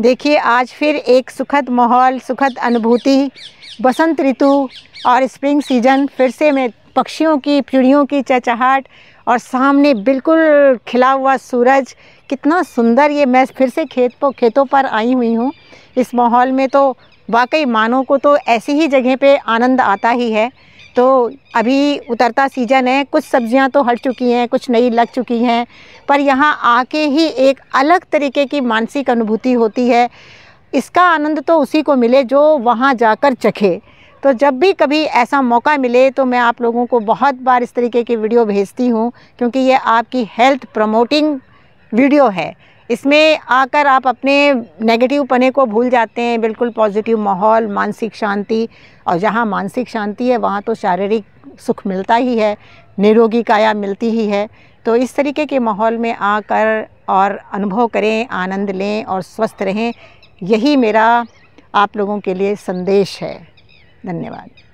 देखिए आज फिर एक सुखद माहौल सुखद अनुभूति बसंत ऋतु और स्प्रिंग सीजन फिर से मैं पक्षियों की चिड़ियों की चहचहाट और सामने बिल्कुल खिला हुआ सूरज कितना सुंदर ये मैं फिर से खेत पर खेतों पर आई हुई हूँ इस माहौल में तो वाकई मानों को तो ऐसी ही जगह पे आनंद आता ही है तो अभी उतरता सीजन है कुछ सब्जियां तो हट चुकी हैं कुछ नई लग चुकी हैं पर यहाँ आके ही एक अलग तरीके की मानसिक अनुभूति होती है इसका आनंद तो उसी को मिले जो वहाँ जाकर चखे तो जब भी कभी ऐसा मौका मिले तो मैं आप लोगों को बहुत बार इस तरीके की वीडियो भेजती हूँ क्योंकि ये आपकी हेल्थ प्रमोटिंग वीडियो है इसमें आकर आप अपने नेगेटिव पने को भूल जाते हैं बिल्कुल पॉजिटिव माहौल मानसिक शांति और जहाँ मानसिक शांति है वहाँ तो शारीरिक सुख मिलता ही है निरोगी काया मिलती ही है तो इस तरीके के माहौल में आकर और अनुभव करें आनंद लें और स्वस्थ रहें यही मेरा आप लोगों के लिए संदेश है धन्यवाद